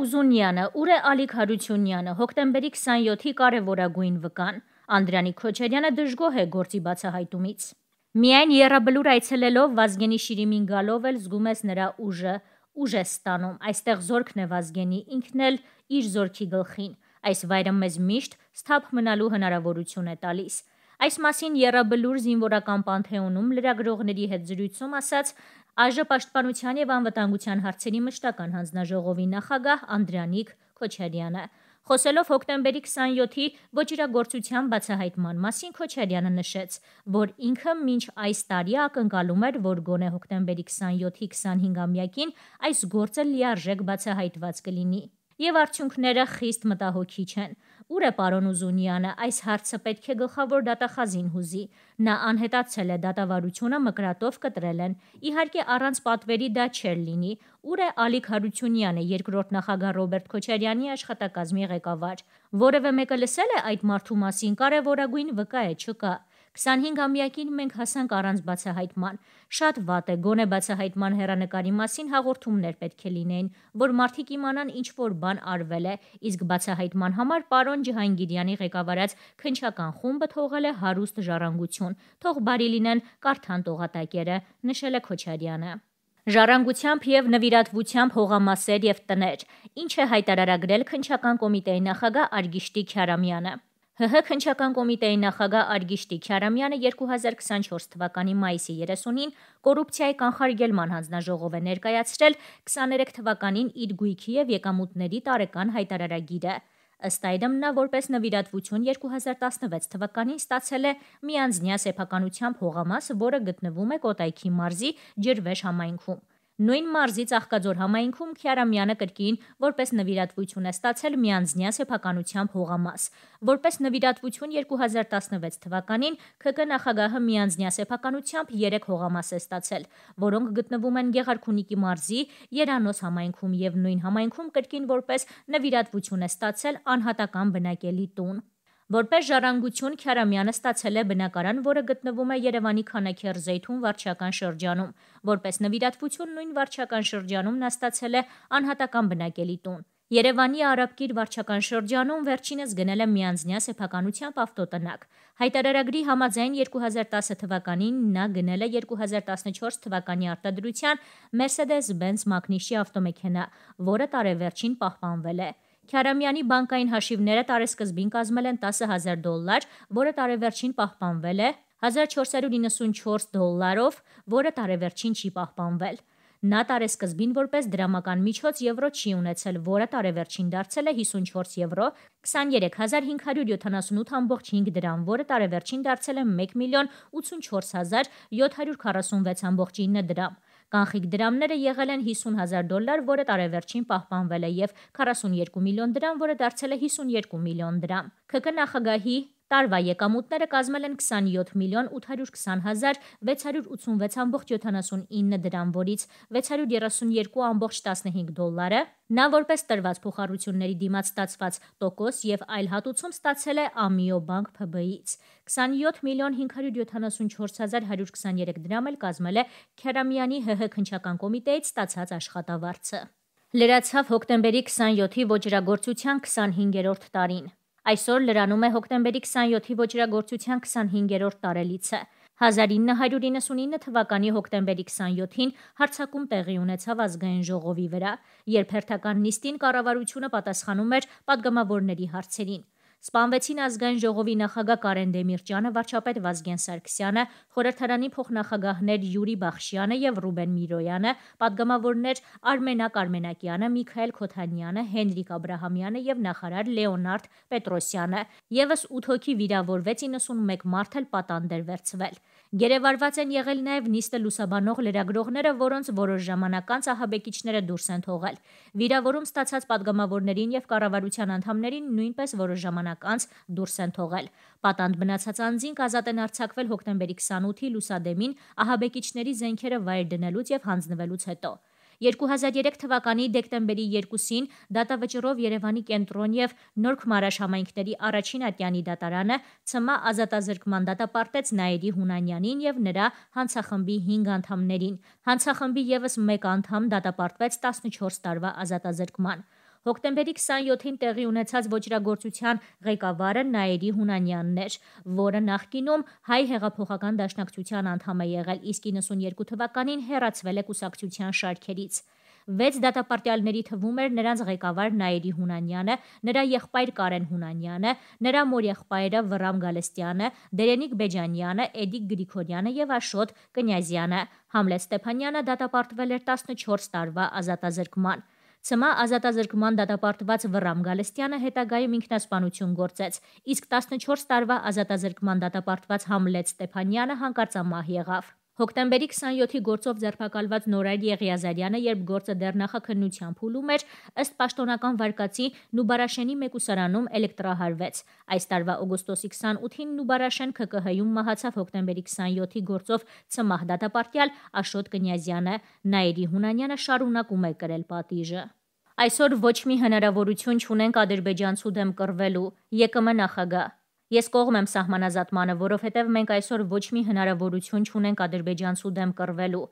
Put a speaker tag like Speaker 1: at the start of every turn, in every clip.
Speaker 1: Ուզունյանը, ուր է Ալիկ Հարությունյանը, հոկտեմբերի 27-ի կարևորագույն վկան, Անդրանիկ Քոչարյանը դժգոհ է գործի բացահայտումից։ Միայն երաբլուր այցելելով Վազգենի Շիրիմին գալով էլ զգում ես նրա ուժը, ուժ է ստանում, այստեղ զորքն է Վազգենի, ինքն էլ իր զորքի գլխին։ Այս վայրը մեզ միշտ սթափ մնալու հնարավորություն է տալիս։ Այս մասին Եռաբլուր զինվորական Պանթեոնում լրագրողների հետ զրույցում ասաց Այժմ պաշտպանության եւ անվտանգության հարցերի մշտական հանձնաժողովի նախագահ Անդրանիկ Քոչարյանը Խոսելով հոկտեմբերի 27-ի ոչիրագործության բացահայտման մասին Քոչարյանը նշեց, որ ինքը մինչ այս տարի ակնկալում էր, որ գոնե հոկտեմբերի 27-ի 25-ամյակին այս գործը լիարժեք բացահայտված կլինի։ Եվ արդյունքները խիստ մտահոգիչ են։ Ուր է պարոն Ուզունյանը, այս հարցը պետք է գլխավոր դատախազին հուզի։ Նա անհետացել է դատավարությունը մկրատով կտրել են։ Իհարկե առանց պատվերի դա չէր լինի։ Ուր է Ալիկ Հարությունյանը, երկրորդ նախագահ Ռոբերտ Քոչարյանի աշխատակազմի ղեկավար։ Որևէ մեկը լսել է այդ մարդու մասին, կարևորագույն վկա է, չկա։ 25-ամյակին մենք հասանք առանց բացահայտման։ Շատ վատ է, գոնե բացահայտման հերանեկարի մասին հաղորդումներ պետք է լինեին, որ մարդիկ իմանան ինչ որ բան արվել է, իսկ բացահայտման համար պարոն Ջհանգիրյանի ղեկավարած քնչական խումբը թողել է հարուստ ժառանգություն։ Թող բարի լինեն Կարթան տողատակերը, նշել է Քոչարյանը ժառանգությամբ եւ նվիրատվությամբ հողամասեր եւ տներ, ինչ է հայտարարագրել քնչական կոմիտեի նախագահ Արգիշտի Քյարամյանը։ ՀՀ քնչական կոմիտեի նախագահ Արգիշտի Քյարամյանը 2024 թվականի մայիսի 30-ին կոռուպցիայի կանխարգելման հանձնաժողով է ներկայացրել 23 թվականին իր գույքի եւ եկամուտների տարեկան հայտարարագիրը։ Ըստ այդմ նա որպես նվիրատվություն 2016 թվականին ստացել է միանձնյա սեփականությամբ հողամաս, որը գտնվում է Կոտայքի մարզի Ջրվեժ համայնքում։ Նույն մարզից Աղկաձոր համայնքում Քյարամյանը կրկին որպես նվիրատվություն է ստացել միանձնյա սեփականությամբ հողամաս։ Որպես նվիրատվություն 2016 թվականին ՔԿ նախագահը միանձնյա սեփականությամբ 3 հողամաս է ստացել, որոնք գտնվում են Գեղարքունիքի մարզի Երանոս համայնքում եւ նույն համայնքում կրկին որպես նվիրատվություն է ստացել անհատական բնակելի տուն։ Որպես ժառանգություն Քյարամյանը ստացել է բնակարան, որը գտնվում է Երևանի Քանաքերզեյթուն վարչական շրջանում։ Որպես նվիրատվություն նույն վարչական շրջանում նա ստացել է անհատական բնակելի տուն։ Երևանի Արաբկիր վարչական շրջանում վերջինս գնել է միանձնյա սեփականությամբ ավտոտնակ։ Հայտարարագրի համաձայն 2010 թվականին նա գնել է 2014 թվականի արտադրության Mercedes-Benz մակնիշի ավտոմեքենա, որը տարեվերջին պահպանվել է։ Քյարամյանի բանկային հաշիվները տարեսկզբին կազմել են 10000 դոլար, որը տարեվերջին պահպանվել է 1494 դոլարով, որը տարեվերջին չի պահպանվել։ Նա տարեսկզբին որպես դրամական միջոց եվրո չի ունեցել, որը տարեվերջին դարձել է 54 եվրո, 23578.5 դրամ, որը տարեվերջին դարձել է 1 միլիոն 84746.9 դրամ։ Կանխիկ դրամները եղել են 50 հազար դոլար, որը տարեվերջին պահպանվել է, և 42 միլիոն դրամ, որը դարձել է 52 միլիոն դրամ։ ՔԿ նախագահի Տարվա եկամուտները կազմել են 27 միլիոն 820 հազար 686.79 դրամ, որից 632.15 դոլարը նա որպես տրված փոխառությունների դիմաց ստացված տոկոս եւ այլ հատուցում ստացել է ԱՄԻՕ բանկ ՓԲ-ից։ 27 միլիոն 574123 դրամ էլ կազմել է Քերամյանի ՀՀ քնչական կոմիտեից ստացած աշխատավարձը։ Լրացավ հոկտեմբերի 27-ի ոչրագործության 25-րդ տարին։ Այսօր լրանում է հոկտեմբերի 27-ի ոչրագործության 25-րդ տարելիցը։ 1999 թվականի հոկտեմբերի 27-ին հարցակում տեղի ունեցավ ազգային ժողովի վրա, երբ հերթական նիստին կառավարությունը պատասխանում էր падգամավորների հարցերին։ Սպանվեցին ազգային ժողովի նախագահ Կարեն Դեմիրճյանը, վարչապետ Վազգեն Սարգսյանը, խորհրդարանի փոխնախագահներ Յուրի Բախշյանը եւ Ռուբեն Միրոյանը, падգամավորներ Արմենակ Արմենակյանը, Միքայել Քոթանյանը, Հենրիկ Աբ รา համյանը եւ նախարար Լեոնարդ Պետրոսյանը։ Եվս 8 հոգի վիրավորվեց, 91 մարդ էլ պատանդ էր վերցվել։ Գերեվարված են եղել նաև նիստը լուսաբանող լրագրողները, որոնց որոշ ժամանակ անց ահաբեկիչները դուրս են թողել։ Վիրավորում ստացած падգամավորներին եւ կառավարության անդամներին նույնպես որոշ ժամանակ անց դուրս են թողել։ Պատանդ մնացած անձինք ազատ են արձակվել հոկտեմբերի 28-ի լուսադեմին ահաբեկիչների զենքերը վայր դնելուց եւ հանձնվելուց հետո։ 2003 թվականի դեկտեմբերի 2-ին դատավճռով Երևանի կենտրոն եւ Նորք Մարաշ համայնքների առաջին ատյանի դատարանը ցմա ազատազրկման դատապարտեց Նաիրի Հունանյանին եւ նրա հանցախմբի 5 անդամներին։ Հանցախմբի եւս մեկ անդամ դատապարտվեց 14 տարվա ազատազրկման։ Հոկտեմբերի 27-ին տեղի ունեցած ոճրագործության ղեկավարը Նաիրի Հունանյանն էր, որը նախկինում հայ հեղափոխական դաշնակցության անդամ է եղել, իսկ 92 թվականին հեռացվել է կուսակցության շարքերից։ Վեց դատապարտյալների թվում էր նրանց ղեկավար Նաիրի Հունանյանը, նրա եղբայր Կարեն Հունանյանը, նրա մորեղբայրը Վռամ Գալստյանը, Դերենիկ Բեջանյանը, Էդիկ Գրիգորյանը եւ Աշոտ Կնյազյանը։ Համլետ Ստեփանյանը դատապարտվել էր 14 տարվա ազատազրկման։ Ցմա ազատազրկման դատապարտված Վռամ Գալստյանը հետագայում ինքնասպանություն գործեց, իսկ 14 տարվա ազատազրկման դատապարտված Համլետ Ստեփանյանը հանկարծամահ եղավ։ Հոկտեմբերի 27-ի գործով ձերբակալված Նորայր Եղիազարյանը, երբ գործը դեռ նախաքննությամբ հուլում էր, ըստ պաշտոնական վարկածի Նուբարաշենի մեկուսարանում էլեկտրահարվեց։ Այս տարվա օգոստոսի 28-ին Նուբարաշեն ՔԿՀ-ում մահացավ հոկտեմբերի 27-ի գործով ցմահ դատապարտյալ Աշոտ Կնյազյանը, Նաիրի Հունանյանը շարունակում է կրել պատիժը։ Այսօր ոչ մի հնարավորություն չունենք ադրբեջանցու դեմ կռվելու։ ԵԿՄ նախագահ Ես կողմ եմ սահմանազատմանը, որովհետև մենք այսօր ոչ մի հնարավորություն չունենք ադրբեջանցու դեմ կռվելու։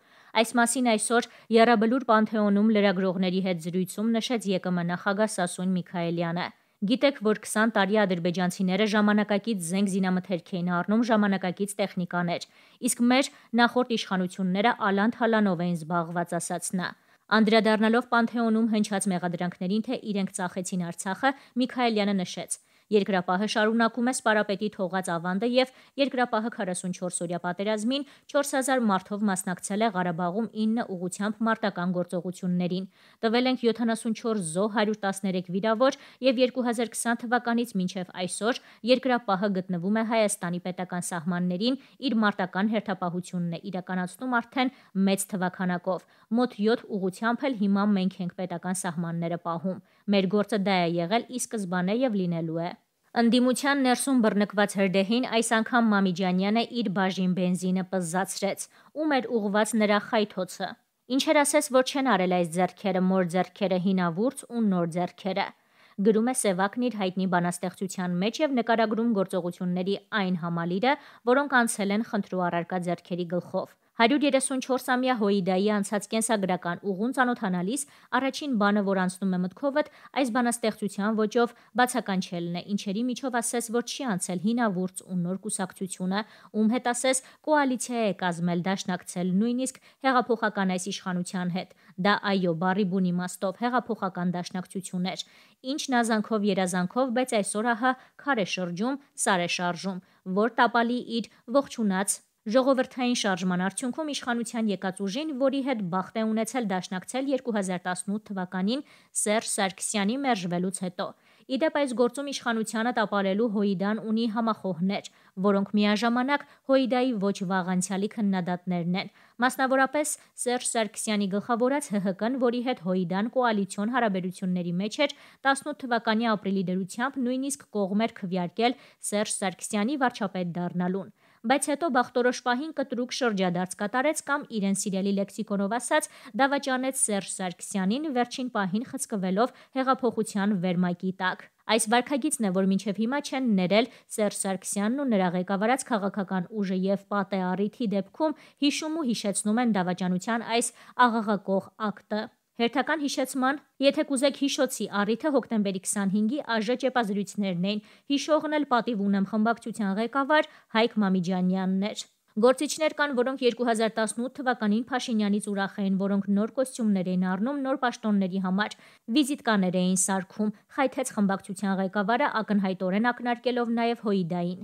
Speaker 1: Այս մասին այսօր Եռաբլուր Պանթեոնում լրագրողների հետ զրույցում նշեց ԵԿՄ նախագահ Սասուն Միքայելյանը։ Գիտեք, որ 20 տարի ադրբեջանցիները ժամանակակից զենք զինամթերք էին առնում, ժամանակակից տեխնիկաներ, իսկ մեր նախորդ իշխանությունները ալանդ հալանով էին զբաղված, ասաց նա։ Անդրադառնալով Պանթեոնում հնչած մեղադրանքներին, թե իրենք ծախեցին Արցախը, Միքայելյանը նշեց. Երկրապահը շարունակում է սպարապետի թողած ավանդը եւ երկրապահը 44-օրյա պատերազմին 4000 մարդով մասնակցել է Ղարաբաղում 9 ուղությամբ մարտական գործողություններին։ Տվել ենք 74 զոհ, 113 վիրավոր եւ 2020 թվականից մինչեւ այսօր երկրապահը գտնվում է Հայաստանի պետական սահմաններին իր մարտական հերթապահությունն է իրականացնում արդեն մեծ թվականակով։ Մոտ 7 ուղությամբ էլ հիմա մենք ենք պետական սահմանները պահում։ Մեր գործը դա է եղել ի սկզբանե եւ լինելու է։ Ընդդիմության ներսում բռնկված հրդեհին այս անգամ Մամիջանյանը իր բաժին բենզինը պզզացրեց, ում էր ուղված նրա խայթոցը։ Ինչեր ասես, որ չեն արել այս ձեռքերը, մոր ձեռքերը հինավուրց ու նոր ձեռքերը։ Գրում է Սևակն իր հայտնի բանաստեղծության մեջ եւ նկարագրում գործողությունների այն համալիրը, որոնք անցել են խնդրու առարկա ձեռքերի գլխով։ 134-ամյա Հոիդայի անցած կենսագրական ուղուն ծանոթանալիս առաջին բանը, որ անցնում է մտքովդ, այս բանաստեղծության ոճով բացականչելն է, ինչերի միջով ասես, որ չի անցել հինավուրց ու նոր կուսակցությունը, ում հետ ասես կոալիցիա է կազմել, դաշնակցել նույնիսկ հեղափոխական այս իշխանության հետ։ Դա այո, բարի բուն իմաստով հեղափոխական դաշնակցություն էր։ Ինչ նազանքով երազանքով, բայց այսօր ահա քար է շրջում, սար է շարժում, որ տապալի իր ողջունած Ժողովրդային շարժման արդյունքում իշխանության եկած ուժին, որի հետ բախտ է ունեցել դաշնակցել 2018 թվականին Սերժ Սարգսյանի մերժվելուց հետո։ Իդեպ այս գործում իշխանությանը տապալելու Հոիդան ունի համախոհներ, որոնք միաժամանակ Հոիդայի ոչ վաղ անցյալի քննադատներն են։ Մասնավորապես Սերժ Սարգսյանի գլխավորած ՀՀԿ-ն, որի հետ Հոիդան կոալիցիոն հարաբերությունների մեջ էր, 18 թվականի ապրիլի դրությամբ նույնիսկ կողմեր քվյարկել Սերժ Սարգսյանի վարչապետ դառնալուն բայց հետո բախտորոշ պահին կտրուկ շրջադարձ կատարեց կամ իրեն սիրելի լեքսիկոնով ասած դավաճանեց Սերժ Սարգսյանին վերջին պահին խցկվելով հեղափոխության վերմակի տակ։ Այս վարկագիծն է, որ մինչև հիմա չեն ներել Սերժ Սարգսյանն ու նրա ղեկավարած քաղաքական ուժը եւ պատե առիթի դեպքում հիշում ու հիշեցնում են դավաճանության այս աղաղակող ակտը։ Հերթական հիշեցման, եթե կուզեք հիշոցի առիթը հոկտեմբերի 25-ի ԱԺ ճեպազրույցներն էին, հիշողն էլ պատիվ ունեմ խմբակցության ղեկավար Հայկ Մամիջանյանն էր։ Գործիչներ կան, որոնք 2018 թվականին Փաշինյանից ուրախ էին, որոնք նոր կոստյումներ էին առնում նոր պաշտոնների համար, վիզիտկաներ էին սարքում, խայթեց խմբակցության ղեկավարը ակնհայտորեն ակնարկելով նաև Հոիդային։